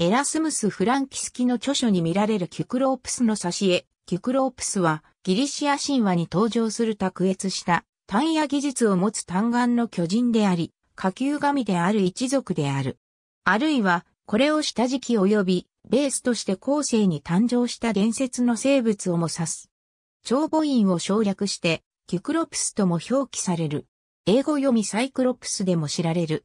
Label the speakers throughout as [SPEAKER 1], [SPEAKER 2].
[SPEAKER 1] エラスムス・フランキスキの著書に見られるキュクロープスの挿絵。キュクロープスはギリシア神話に登場する卓越した単野技術を持つ単眼の巨人であり、下級神である一族である。あるいは、これを下敷き及び、ベースとして後世に誕生した伝説の生物をも指す。長母音を省略して、キュクロプスとも表記される。英語読みサイクロプスでも知られる。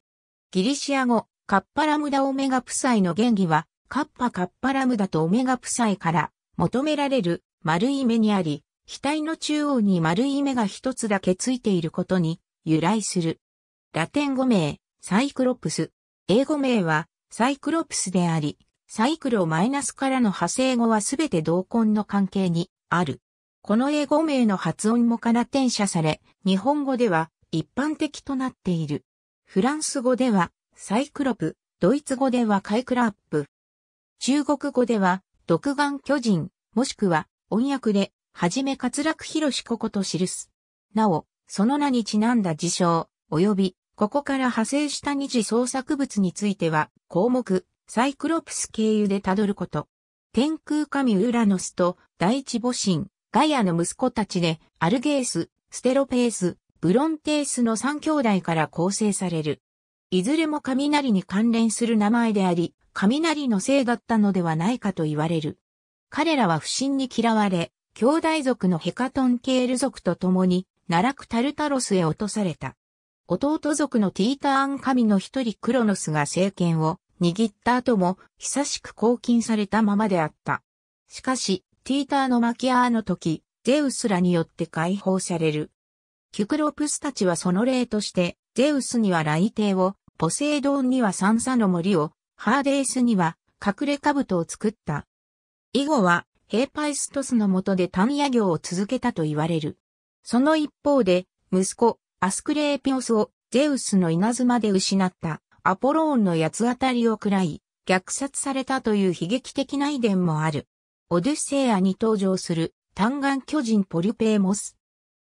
[SPEAKER 1] ギリシア語、カッパラムダオメガプサイの原理は、カッパカッパラムダとオメガプサイから求められる丸い目にあり、額の中央に丸い目が一つだけついていることに由来する。ラテン語名、サイクロプス。英語名はサイクロプスであり、サイクロマイナスからの派生語はすべて同根の関係にある。この英語名の発音もから転写され、日本語では一般的となっている。フランス語ではサイクロプ、ドイツ語ではカイクラップ。中国語では、独眼巨人、もしくは、音訳で、はじめ滑落広しここと記す。なお、その名にちなんだ事象、及び、ここから派生した二次創作物については、項目、サイクロプス経由でたどること。天空神ウラノスと第一母神、ガイアの息子たちで、アルゲース、ステロペース、ブロンテースの三兄弟から構成される。いずれも雷に関連する名前であり、雷のせいだったのではないかと言われる。彼らは不審に嫌われ、兄弟族のヘカトンケール族と共に、奈落タルタロスへ落とされた。弟族のティーターン神の一人クロノスが政権を握った後も久しく拘禁されたままであった。しかし、ティーターのマキアーの時、ゼウスらによって解放される。キュクロプスたちはその例として、ゼウスには雷帝をポセイドンには三叉の森を、ハーデイスには隠れ兜を作った。以後はヘーパイストスの下で単野業を続けたと言われる。その一方で、息子、アスクレーピオスをゼウスの稲妻で失ったアポローンの八つ当たりを喰らい、虐殺されたという悲劇的な遺伝もある。オデュッセイアに登場する単眼巨人ポリュペーモス。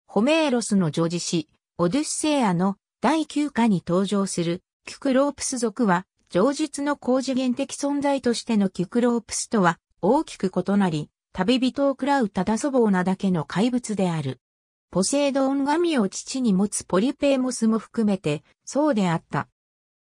[SPEAKER 1] ホメーロスの女児詩、オデュッセイアの第9課に登場するキュクロープス族は、上述の高次元的存在としてのキュクロープスとは大きく異なり、旅人を喰らうただ粗暴なだけの怪物である。ポセイドン神を父に持つポリペーモスも含めて、そうであった。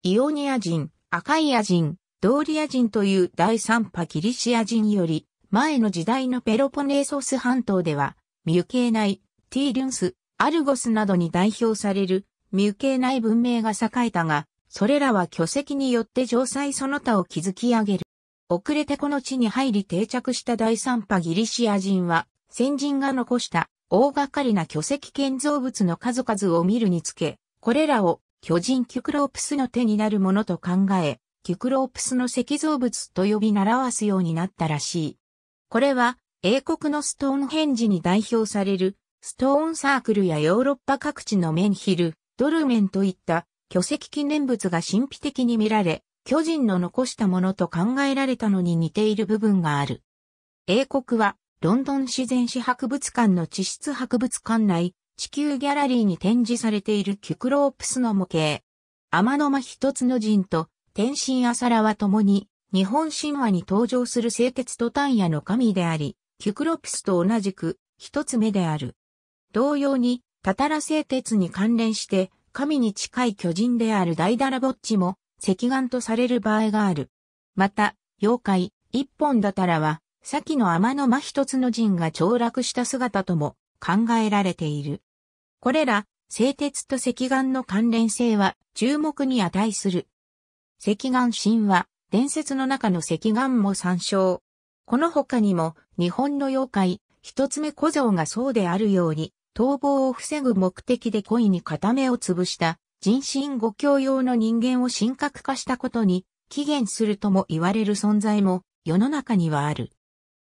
[SPEAKER 1] イオニア人、アカイア人、ドーリア人という第三波ギリシア人より、前の時代のペロポネーソス半島では、ミュケーナイ、ティーリュンス、アルゴスなどに代表されるミュケーナイ文明が栄えたが、それらは巨石によって城塞その他を築き上げる。遅れてこの地に入り定着した第三波ギリシア人は、先人が残した大掛かりな巨石建造物の数々を見るにつけ、これらを巨人キュクロープスの手になるものと考え、キュクロープスの石造物と呼び習わすようになったらしい。これは英国のストーンヘンジに代表されるストーンサークルやヨーロッパ各地のメンヒル、ドルメンといった巨石記念物が神秘的に見られ、巨人の残したものと考えられたのに似ている部分がある。英国は、ロンドン自然史博物館の地質博物館内、地球ギャラリーに展示されているキュクロープスの模型。天の間一つの人と、天神アサラは共に、日本神話に登場する清潔とン野の神であり、キュクロプスと同じく、一つ目である。同様に、たたら製鉄に関連して、神に近い巨人であるダイダラボッチも、石岩とされる場合がある。また、妖怪、一本だたらは、先の天の間一つの陣が凋落した姿とも考えられている。これら、製鉄と石眼の関連性は注目に値する。石眼神話、伝説の中の石眼も参照。この他にも、日本の妖怪、一つ目小僧がそうであるように、逃亡を防ぐ目的で故意に片目を潰した人心語教用の人間を神格化したことに起源するとも言われる存在も世の中にはある。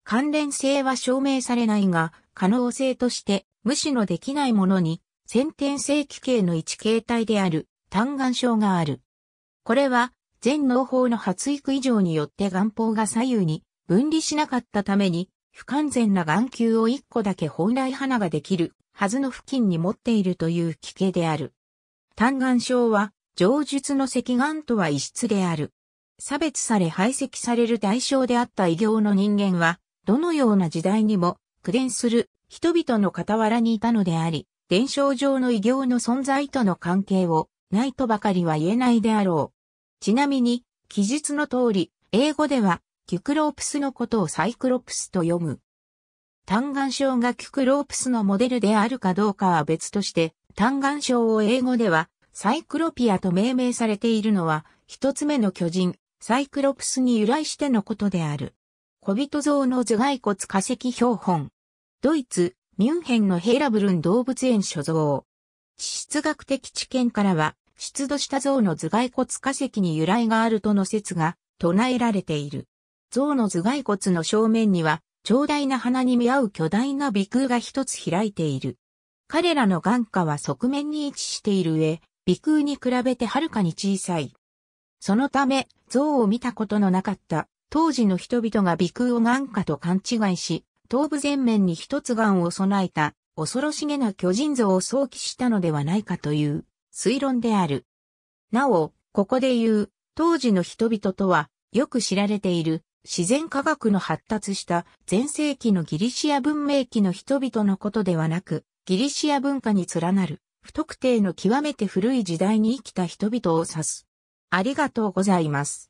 [SPEAKER 1] 関連性は証明されないが、可能性として無視のできないものに先天性奇形の一形態である単眼症がある。これは全脳法の発育以上によって眼法が左右に分離しなかったために不完全な眼球を一個だけ本来花ができるはずの付近に持っているという奇形である。単眼症は、上述の赤眼とは異質である。差別され排斥される対象であった異形の人間は、どのような時代にも、苦伝する人々の傍らにいたのであり、伝承上の異形の存在との関係を、ないとばかりは言えないであろう。ちなみに、記述の通り、英語では、キュクロープスのことをサイクロプスと読む。単眼症がキュクロープスのモデルであるかどうかは別として、単眼症を英語ではサイクロピアと命名されているのは、一つ目の巨人、サイクロプスに由来してのことである。小人像の頭蓋骨化石標本。ドイツ、ミュンヘンのヘーラブルン動物園所蔵。地質学的知見からは、出土した像の頭蓋骨化石に由来があるとの説が唱えられている。像の頭蓋骨の正面には長大な花に見合う巨大な鼻腔が一つ開いている。彼らの眼下は側面に位置している上、鼻腔に比べてはるかに小さい。そのため、像を見たことのなかった当時の人々が鼻腔を眼下と勘違いし、頭部前面に一つ眼を備えた恐ろしげな巨人像を想起したのではないかという推論である。なお、ここで言う当時の人々とはよく知られている自然科学の発達した前世紀のギリシア文明期の人々のことではなく、ギリシア文化に連なる不特定の極めて古い時代に生きた人々を指す。ありがとうございます。